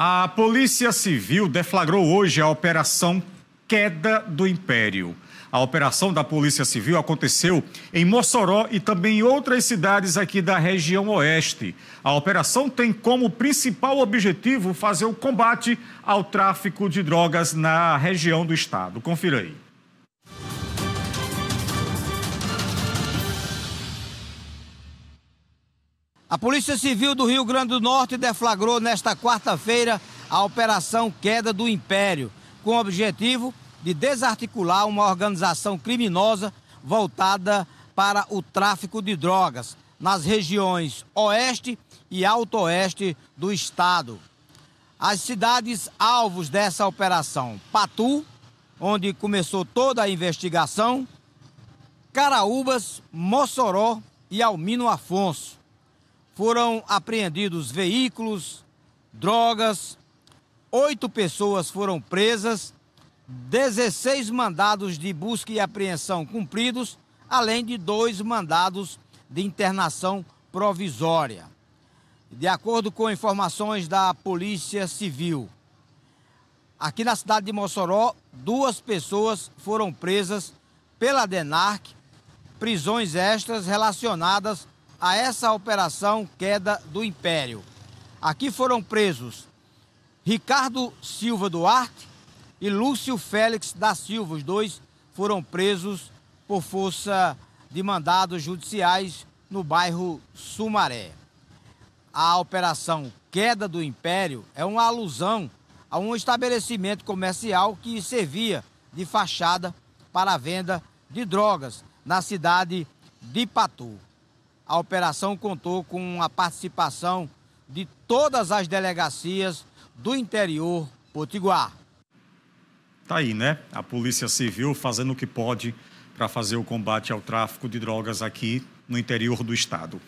A Polícia Civil deflagrou hoje a Operação Queda do Império. A operação da Polícia Civil aconteceu em Mossoró e também em outras cidades aqui da região oeste. A operação tem como principal objetivo fazer o combate ao tráfico de drogas na região do estado. Confira aí. A Polícia Civil do Rio Grande do Norte deflagrou nesta quarta-feira a Operação Queda do Império, com o objetivo de desarticular uma organização criminosa voltada para o tráfico de drogas nas regiões Oeste e Alto Oeste do estado. As cidades alvos dessa operação: Patu, onde começou toda a investigação, Caraúbas, Mossoró e Almino Afonso foram apreendidos veículos, drogas, oito pessoas foram presas, 16 mandados de busca e apreensão cumpridos, além de dois mandados de internação provisória. De acordo com informações da Polícia Civil, aqui na cidade de Mossoró, duas pessoas foram presas pela DENARC, prisões extras relacionadas a essa operação Queda do Império. Aqui foram presos Ricardo Silva Duarte e Lúcio Félix da Silva. Os dois foram presos por força de mandados judiciais no bairro Sumaré. A operação Queda do Império é uma alusão a um estabelecimento comercial que servia de fachada para a venda de drogas na cidade de Patu a operação contou com a participação de todas as delegacias do interior potiguar. Tá aí, né? A Polícia Civil fazendo o que pode para fazer o combate ao tráfico de drogas aqui no interior do estado.